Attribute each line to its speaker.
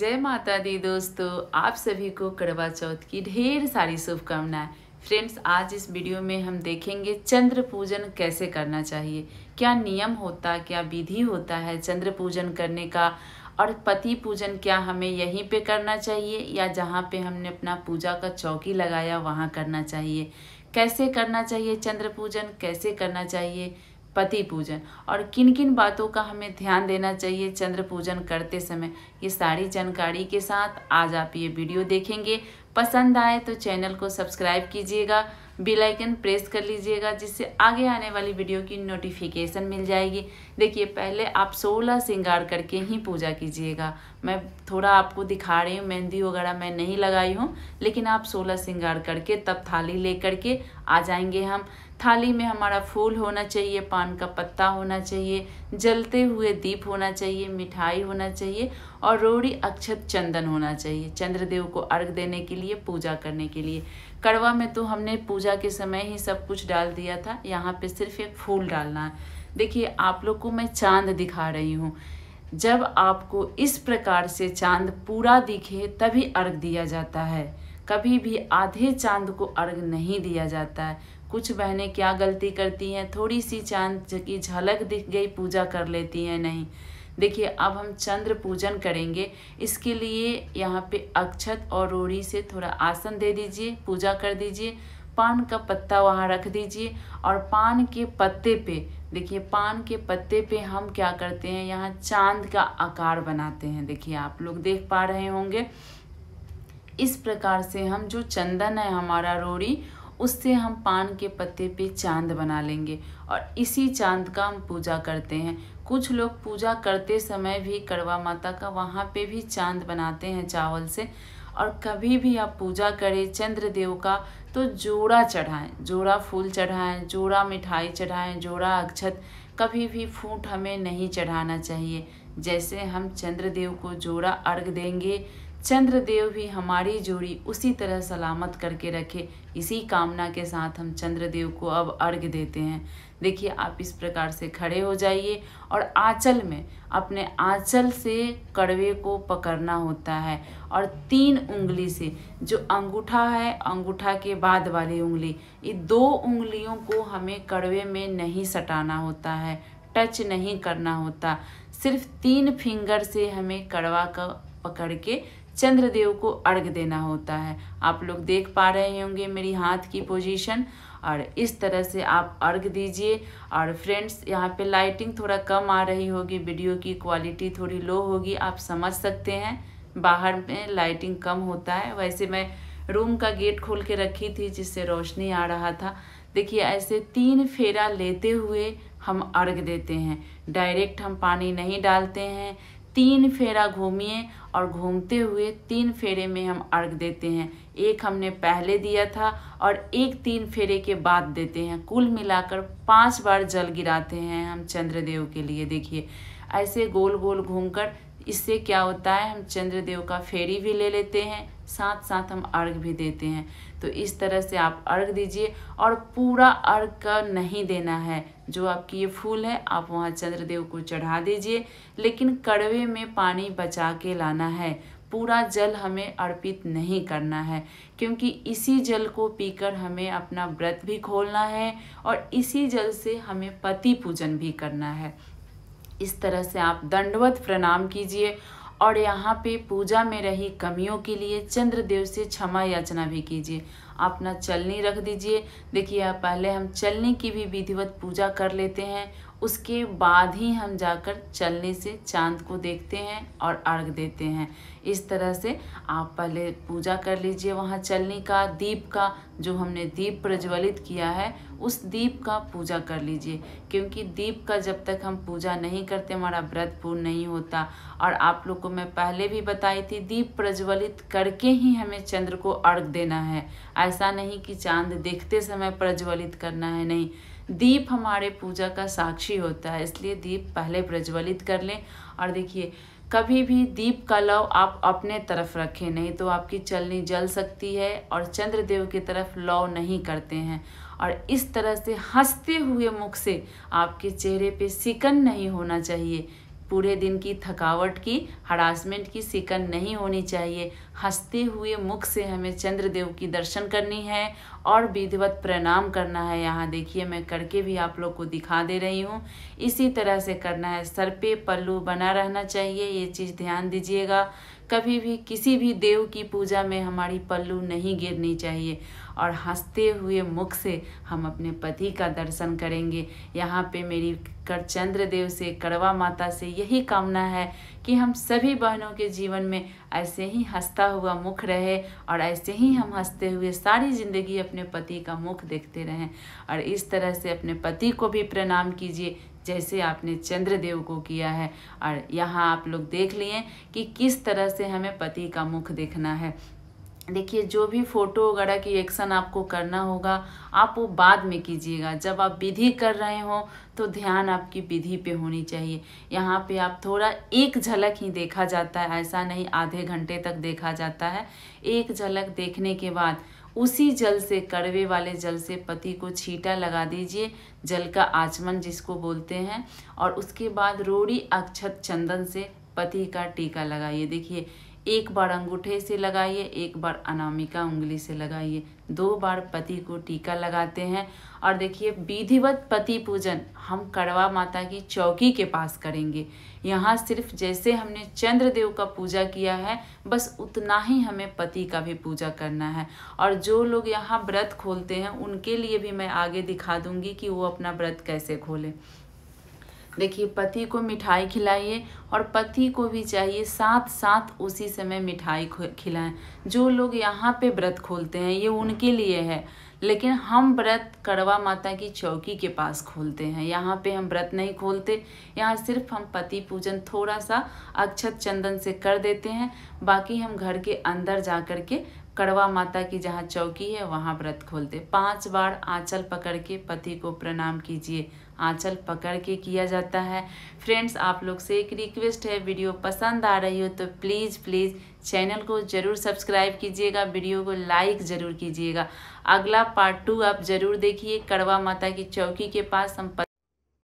Speaker 1: जय माता दी दोस्तों आप सभी को करवा चौथ की ढेर सारी शुभकामनाएं फ्रेंड्स आज इस वीडियो में हम देखेंगे चंद्र पूजन कैसे करना चाहिए क्या नियम होता क्या विधि होता है चंद्र पूजन करने का और पति पूजन क्या हमें यहीं पे करना चाहिए या जहाँ पे हमने अपना पूजा का चौकी लगाया वहाँ करना चाहिए कैसे करना चाहिए चंद्र पूजन कैसे करना चाहिए पति पूजन और किन किन बातों का हमें ध्यान देना चाहिए चंद्र पूजन करते समय ये सारी जानकारी के साथ आज आप ये वीडियो देखेंगे पसंद आए तो चैनल को सब्सक्राइब कीजिएगा बेल आइकन प्रेस कर लीजिएगा जिससे आगे आने वाली वीडियो की नोटिफिकेशन मिल जाएगी देखिए पहले आप सोलह श्रृंगार करके ही पूजा कीजिएगा मैं थोड़ा आपको दिखा रही हूँ मेहंदी वगैरह मैं नहीं लगाई हूँ लेकिन आप सोलह श्रृंगार करके तब थाली ले करके आ जाएंगे हम थाली में हमारा फूल होना चाहिए पान का पत्ता होना चाहिए जलते हुए दीप होना चाहिए मिठाई होना चाहिए और रोड़ी अक्षत चंदन होना चाहिए चंद्रदेव को अर्घ देने के लिए पूजा करने के लिए कड़वा में तो हमने पूजा के समय ही सब कुछ डाल दिया था यहाँ पे सिर्फ एक फूल डालना है देखिए आप लोग को मैं चांद दिखा रही हूँ जब आपको इस प्रकार से चांद पूरा दिखे तभी अर्घ दिया जाता है कभी भी आधे चांद को अर्घ नहीं दिया जाता है कुछ बहनें क्या गलती करती हैं थोड़ी सी चांद की झलक दिख गई पूजा कर लेती हैं नहीं देखिए अब हम चंद्र पूजन करेंगे इसके लिए यहाँ पे अक्षत और रोड़ी से थोड़ा आसन दे दीजिए पूजा कर दीजिए पान का पत्ता वहाँ रख दीजिए और पान के पत्ते पे देखिए पान के पत्ते पे हम क्या करते हैं यहाँ चांद का आकार बनाते हैं देखिए आप लोग देख पा रहे होंगे इस प्रकार से हम जो चंदन है हमारा रोड़ी उससे हम पान के पत्ते पे चांद बना लेंगे और इसी चांद का हम पूजा करते हैं कुछ लोग पूजा करते समय भी करवा माता का वहाँ पे भी चांद बनाते हैं चावल से और कभी भी आप पूजा करें चंद्रदेव का तो जोड़ा चढ़ाएं जोड़ा फूल चढ़ाएं जोड़ा मिठाई चढ़ाएं जोड़ा अक्षत कभी भी फूट हमें नहीं चढ़ाना चाहिए जैसे हम चंद्रदेव को जोड़ा अर्घ देंगे चंद्रदेव भी हमारी जोड़ी उसी तरह सलामत करके रखे इसी कामना के साथ हम चंद्रदेव को अब अर्घ देते हैं देखिए आप इस प्रकार से खड़े हो जाइए और आंचल में अपने आंचल से कड़वे को पकड़ना होता है और तीन उंगली से जो अंगूठा है अंगूठा के बाद वाली उंगली ये दो उंगलियों को हमें कड़वे में नहीं सटाना होता है टच नहीं करना होता सिर्फ तीन फिंगर से हमें कड़वा का पकड़ के चंद्रदेव को अर्घ देना होता है आप लोग देख पा रहे होंगे मेरी हाथ की पोजीशन और इस तरह से आप अर्घ दीजिए और फ्रेंड्स यहाँ पे लाइटिंग थोड़ा कम आ रही होगी वीडियो की क्वालिटी थोड़ी लो होगी आप समझ सकते हैं बाहर में लाइटिंग कम होता है वैसे मैं रूम का गेट खोल के रखी थी जिससे रोशनी आ रहा था देखिए ऐसे तीन फेरा लेते हुए हम अर्घ देते हैं डायरेक्ट हम पानी नहीं डालते हैं तीन फेरा घूमिए और घूमते हुए तीन फेरे में हम अर्घ देते हैं एक हमने पहले दिया था और एक तीन फेरे के बाद देते हैं कुल मिलाकर पांच बार जल गिराते हैं हम चंद्रदेव के लिए देखिए ऐसे गोल गोल घूमकर इससे क्या होता है हम चंद्रदेव का फेरी भी ले लेते हैं साथ साथ हम अर्घ भी देते हैं तो इस तरह से आप अर्घ दीजिए और पूरा अर्घ का नहीं देना है जो आपकी ये फूल है आप वहाँ चंद्रदेव को चढ़ा दीजिए लेकिन कड़वे में पानी बचा के लाना है पूरा जल हमें अर्पित नहीं करना है क्योंकि इसी जल को पीकर हमें अपना व्रत भी खोलना है और इसी जल से हमें पति पूजन भी करना है इस तरह से आप दंडवत प्रणाम कीजिए और यहाँ पे पूजा में रही कमियों के लिए चंद्रदेव से क्षमा याचना भी कीजिए अपना चलनी रख दीजिए देखिए पहले हम चलनी की भी विधिवत पूजा कर लेते हैं उसके बाद ही हम जाकर चलने से चांद को देखते हैं और अर्घ देते हैं इस तरह से आप पहले पूजा कर लीजिए वहाँ चलने का दीप का जो हमने दीप प्रज्वलित किया है उस दीप का पूजा कर लीजिए क्योंकि दीप का जब तक हम पूजा नहीं करते हमारा व्रत पूर्ण नहीं होता और आप लोग को मैं पहले भी बताई थी दीप प्रज्वलित करके ही हमें चंद्र को अर्घ देना है ऐसा नहीं कि चांद देखते समय प्रज्वलित करना है नहीं दीप हमारे पूजा का साक्षी होता है इसलिए दीप पहले प्रज्वलित कर लें और देखिए कभी भी दीप का लव आप अपने तरफ रखें नहीं तो आपकी चलनी जल सकती है और चंद्रदेव की तरफ लव नहीं करते हैं और इस तरह से हंसते हुए मुख से आपके चेहरे पे सिकन नहीं होना चाहिए पूरे दिन की थकावट की हरासमेंट की सिकन नहीं होनी चाहिए हंसते हुए मुख से हमें चंद्रदेव की दर्शन करनी है और विधिवत प्रणाम करना है यहाँ देखिए मैं करके भी आप लोग को दिखा दे रही हूँ इसी तरह से करना है सर पे पल्लू बना रहना चाहिए ये चीज़ ध्यान दीजिएगा कभी भी किसी भी देव की पूजा में हमारी पल्लू नहीं गिरनी चाहिए और हंसते हुए मुख से हम अपने पति का दर्शन करेंगे यहाँ पे मेरी कर चंद्रदेव से करवा माता से यही कामना है कि हम सभी बहनों के जीवन में ऐसे ही हंसता हुआ मुख रहे और ऐसे ही हम हंसते हुए सारी ज़िंदगी अपने पति का मुख देखते रहें और इस तरह से अपने पति को भी प्रणाम कीजिए जैसे आपने चंद्रदेव को किया है और यहाँ आप लोग देख लिए कि किस तरह से हमें पति का मुख देखना है देखिए जो भी फ़ोटो वगैरह की एक्शन आपको करना होगा आप वो बाद में कीजिएगा जब आप विधि कर रहे हो तो ध्यान आपकी विधि पे होनी चाहिए यहाँ पे आप थोड़ा एक झलक ही देखा जाता है ऐसा नहीं आधे घंटे तक देखा जाता है एक झलक देखने के बाद उसी जल से कड़वे वाले जल से पति को छीटा लगा दीजिए जल का आचमन जिसको बोलते हैं और उसके बाद रोड़ी अक्षत चंदन से पति का टीका लगाइए देखिए एक बार अंगूठे से लगाइए एक बार अनामिका उंगली से लगाइए दो बार पति को टीका लगाते हैं और देखिए विधिवत पति पूजन हम करवा माता की चौकी के पास करेंगे यहाँ सिर्फ जैसे हमने चंद्रदेव का पूजा किया है बस उतना ही हमें पति का भी पूजा करना है और जो लोग यहाँ व्रत खोलते हैं उनके लिए भी मैं आगे दिखा दूंगी कि वो अपना व्रत कैसे खोलें देखिए पति को मिठाई खिलाइए और पति को भी चाहिए साथ साथ उसी समय मिठाई खिलाएं जो लोग यहाँ पे व्रत खोलते हैं ये उनके लिए है लेकिन हम व्रत करवा माता की चौकी के पास खोलते हैं यहाँ पे हम व्रत नहीं खोलते यहाँ सिर्फ हम पति पूजन थोड़ा सा अक्षत चंदन से कर देते हैं बाकी हम घर के अंदर जा कर के करवा माता की जहाँ चौकी है वहाँ व्रत खोलते पांच बार आंचल पकड़ के पति को प्रणाम कीजिए आंचल पकड़ के किया जाता है फ्रेंड्स आप लोग से एक रिक्वेस्ट है वीडियो पसंद आ रही हो तो प्लीज़ प्लीज़ चैनल को ज़रूर सब्सक्राइब कीजिएगा वीडियो को लाइक ज़रूर कीजिएगा अगला पार्ट टू आप ज़रूर देखिए करवा माता की चौकी के पास हम